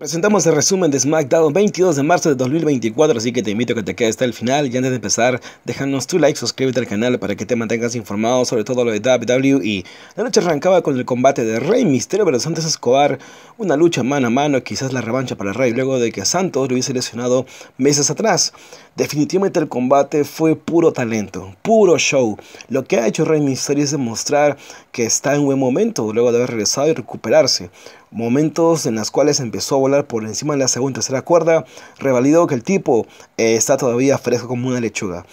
Presentamos el resumen de SmackDown 22 de marzo de 2024, así que te invito a que te quedes hasta el final. Y antes de empezar, déjanos tu like, suscríbete al canal para que te mantengas informado sobre todo lo de WWE. La noche arrancaba con el combate de Rey Mysterio versus Santos Escobar, una lucha mano a mano, quizás la revancha para Rey luego de que Santos lo hubiese lesionado meses atrás. Definitivamente el combate fue puro talento, puro show. Lo que ha hecho Rey Mysterio es demostrar que está en buen momento luego de haber regresado y recuperarse momentos en los cuales empezó a volar por encima de la segunda y tercera cuerda, revalidó que el tipo eh, está todavía fresco como una lechuga.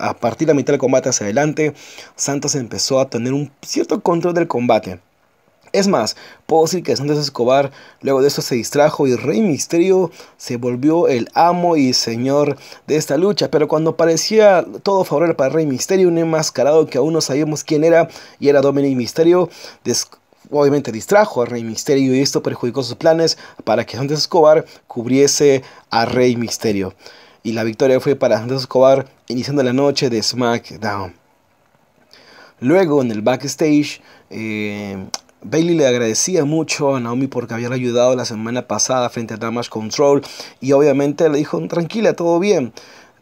A partir de la mitad del combate hacia adelante, Santos empezó a tener un cierto control del combate. Es más, puedo decir que Santos Escobar luego de eso se distrajo y Rey Misterio se volvió el amo y señor de esta lucha. Pero cuando parecía todo favorable para Rey Misterio, un enmascarado que aún no sabíamos quién era y era Dominic Misterio, obviamente distrajo a Rey Misterio y esto perjudicó sus planes para que Santos Escobar cubriese a Rey Misterio. Y la victoria fue para Santos Escobar iniciando la noche de SmackDown. Luego en el backstage, eh, Bailey le agradecía mucho a Naomi porque había ayudado la semana pasada frente a Damage Control y obviamente le dijo tranquila, todo bien.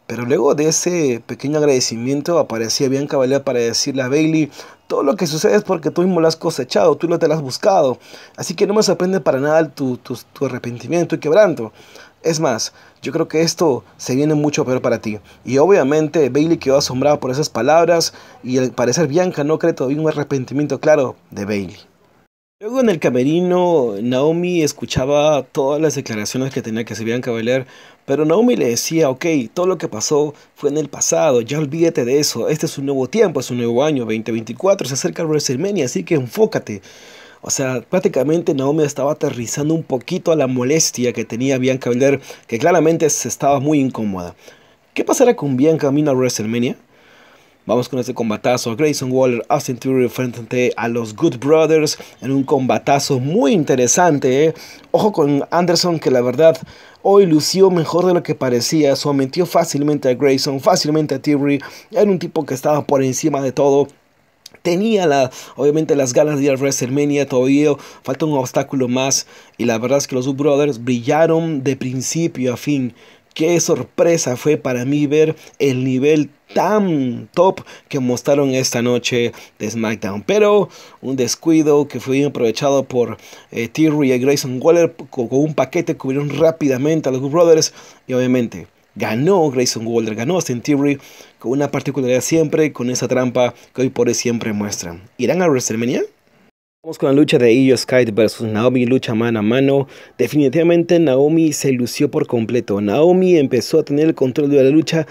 Pero luego de ese pequeño agradecimiento aparecía Bianca valle para decirle a Bailey, todo lo que sucede es porque tú mismo lo has cosechado, tú no te lo has buscado. Así que no me sorprende para nada tu, arrepentimiento y quebranto. Es más, yo creo que esto se viene mucho peor para ti. Y obviamente Bailey quedó asombrado por esas palabras y al parecer Bianca no cree todavía un arrepentimiento claro de Bailey. Luego en el camerino, Naomi escuchaba todas las declaraciones que tenía que Bianca Beller, pero Naomi le decía, ok, todo lo que pasó fue en el pasado, ya olvídate de eso, este es un nuevo tiempo, es un nuevo año, 2024, se acerca WrestleMania, así que enfócate. O sea, prácticamente Naomi estaba aterrizando un poquito a la molestia que tenía Bianca Belair, que claramente se estaba muy incómoda. ¿Qué pasará con Bianca Mina WrestleMania? Vamos con este combatazo. Grayson Waller, Austin Theory frente a los Good Brothers en un combatazo muy interesante. Eh. Ojo con Anderson que la verdad hoy lució mejor de lo que parecía. Sometió fácilmente a Grayson, fácilmente a Theory. Era un tipo que estaba por encima de todo tenía la, obviamente las ganas de ir al WrestleMania, todavía falta un obstáculo más y la verdad es que los Good Brothers brillaron de principio a fin Qué sorpresa fue para mí ver el nivel tan top que mostraron esta noche de SmackDown. Pero un descuido que fue bien aprovechado por eh, y Grayson Waller con, un paquete que cubrieron rápidamente a los Good Brothers y obviamente ganó Grayson Waller, ganó Austin Theory con una particularidad siempre con esa trampa que hoy por hoy siempre muestran. ¿Irán a WrestleMania? Vamos con la lucha de Io Sky versus Naomi, lucha mano a mano. Definitivamente Naomi se lució por completo. Naomi empezó a tener el control de la lucha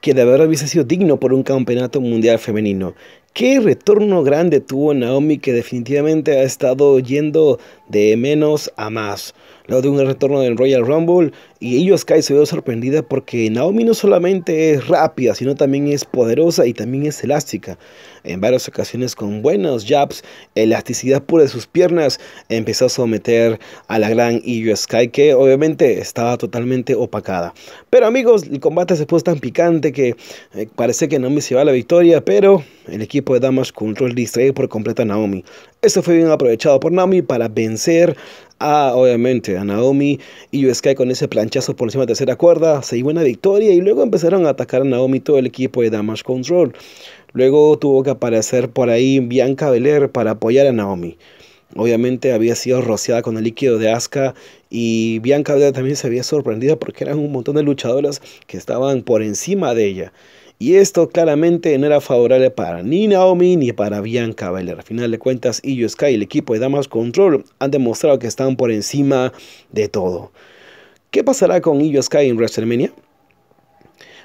que de verdad hubiese sido digno por un campeonato mundial femenino. Qué retorno grande tuvo Naomi que definitivamente ha estado yendo de menos a más luego de un retorno del Royal Rumble. Y Yo Sky se vio sorprendida porque Naomi no solamente es rápida, sino también es poderosa y también es elástica. En varias ocasiones con buenos jabs, elasticidad pura de sus piernas, empezó a someter a la gran Io Sky que obviamente estaba totalmente opacada. Pero amigos, el combate se puso tan picante que eh, parece que Naomi se va a la victoria, pero el equipo de Damage Control distrae por completo a Naomi. Esto fue bien aprovechado por Naomi para vencer a, obviamente, a Naomi y U.S.K. con ese planchazo por encima de la tercera cuerda. Se dio una victoria y luego empezaron a atacar a Naomi todo el equipo de Damage Control. Luego tuvo que aparecer por ahí Bianca Belair para apoyar a Naomi obviamente había sido rociada con el líquido de Asuka y Bianca Belair también se había sorprendido porque eran un montón de luchadoras que estaban por encima de ella. Y esto claramente no era favorable para ni Naomi ni para Bianca Belair. Al final de cuentas, Io Sky y el equipo de Damas Control han demostrado que están por encima de todo. ¿Qué pasará con Io Sky en WrestleMania?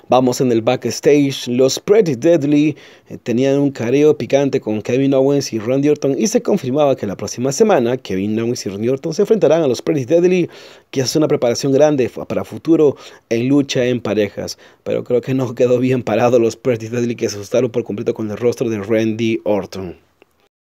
Vamos en el backstage. Los Pretty Deadly eh, tenían un careo picante con Kevin Owens y Randy Orton y se confirmaba que la próxima semana Kevin Owens y Randy Orton se enfrentarán a los Pretty Deadly, que es una preparación grande para futuro en lucha en parejas. Pero creo que no quedó bien parado los Pretty Deadly que se asustaron por completo con el rostro de Randy Orton.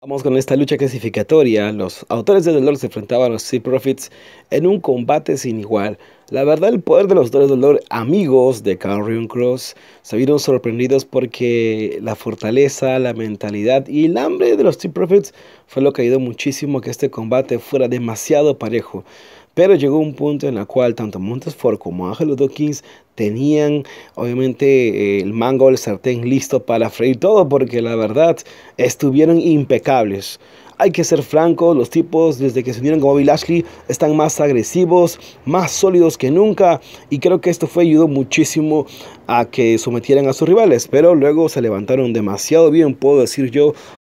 Vamos con esta lucha clasificatoria. Los autores de dolor se enfrentaban a los Sea Profits en un combate sin igual. La verdad, el poder de los Dolores del Dolor, amigos de Carrion Cross, se vieron sorprendidos porque la fortaleza, la mentalidad y el hambre de los Three Profits fue lo que ayudó muchísimo que este combate fuera demasiado parejo. Pero llegó un punto en el cual tanto Montesfort como Ángel Dawkins tenían obviamente eh, el mango, el sartén listo para freír todo porque la verdad estuvieron impecables. Hay que ser francos, los tipos desde que se unieron con Bobby Lashley están más agresivos, más sólidos que nunca y creo que esto fue ayudó muchísimo a que sometieran a sus rivales, pero luego se levantaron demasiado bien, puedo decir yo.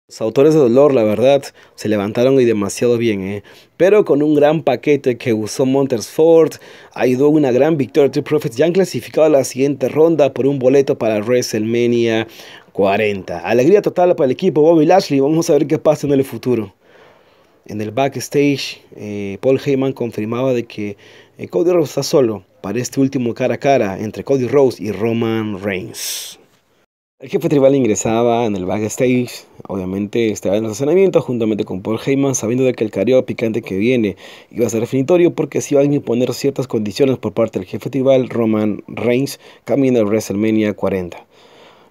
Los autores de dolor, la verdad, se levantaron y demasiado bien, ¿eh? pero con un gran paquete que usó Monters Ford, ayudó una gran victoria. Two Profits ya han clasificado a la siguiente ronda por un boleto para WrestleMania 40. Alegría total para el equipo Bobby Lashley. Vamos a ver qué pasa en el futuro. En el backstage, eh, Paul Heyman confirmaba de que eh, Cody Rose está solo para este último cara a cara entre Cody Rose y Roman Reigns. El jefe tribal ingresaba en el backstage, obviamente estaba en el estacionamiento juntamente con Paul Heyman, sabiendo de que el careo picante que viene iba a ser definitorio porque se iban a imponer ciertas condiciones por parte del jefe tribal Roman Reigns camino a WrestleMania 40.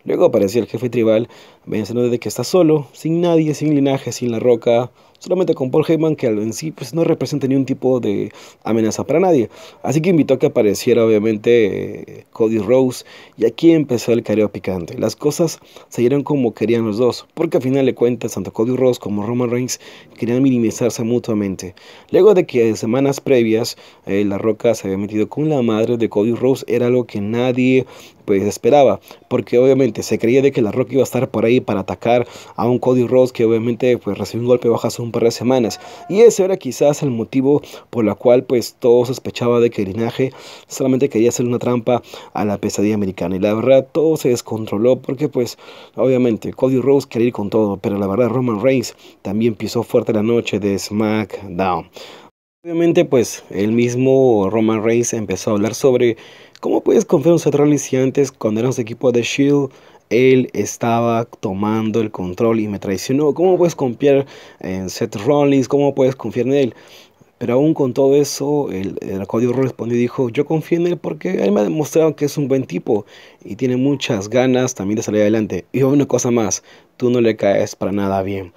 Luego aparecía el jefe tribal, venciendo desde que está solo, sin nadie, sin linaje, sin la roca, solamente con Paul Heyman, que en sí pues, no representa ningún tipo de amenaza para nadie. Así que invitó a que apareciera obviamente Cody Rose y aquí empezó el careo picante. Las cosas se dieron como querían los dos, porque al final de cuentas tanto Cody Rose como Roman Reigns querían minimizarse mutuamente. Luego de que semanas previas eh, La Roca se había metido con la madre de Cody Rose, era algo que nadie pues esperaba, porque obviamente se creía de que La Roca iba a estar por ahí para atacar a un Cody Rose que obviamente pues recibió un golpe hace un par semanas. Y ese era quizás el motivo por la cual pues todo sospechaba de que Linaje solamente quería hacer una trampa a la pesadilla americana. Y la verdad todo se descontroló porque pues obviamente Cody Rose quería ir con todo, pero la verdad Roman Reigns también pisó fuerte la noche de SmackDown. Obviamente, pues el mismo Roman Reigns empezó a hablar sobre cómo puedes confiar en un si antes cuando eras equipo de Shield él estaba tomando el control y me traicionó. ¿Cómo puedes confiar en Seth Rollins? ¿Cómo puedes confiar en él? Pero aún con todo eso, el, el respondió y dijo, yo confío en él porque él me ha demostrado que es un buen tipo y tiene muchas ganas también de salir adelante. Y una cosa más, tú no le caes para nada bien.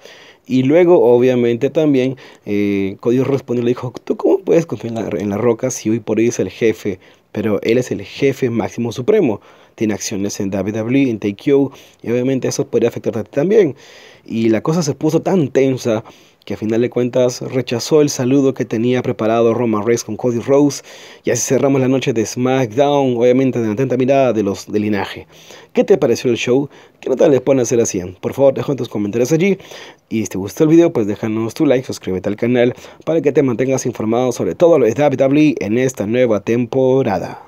Y luego, obviamente, también eh, Cody respondió y le dijo, ¿tú cómo puedes confiar en la, en la roca si hoy por hoy es el jefe pero él es el jefe máximo supremo. Tiene acciones en WWE, en TQ, y obviamente eso podría afectarte también. Y la cosa se puso tan tensa que a final de cuentas rechazó el saludo que tenía preparado Roman Reigns con Cody Rose. Y así cerramos la noche de SmackDown, obviamente de la atenta mirada de los del linaje. ¿Qué te pareció el show? ¿Qué notas les pueden hacer así? Por favor, deja tus comentarios allí. Y si te gustó el video, pues déjanos tu like, suscríbete al canal para que te mantengas informado sobre todo lo de WWE en esta nueva temporada.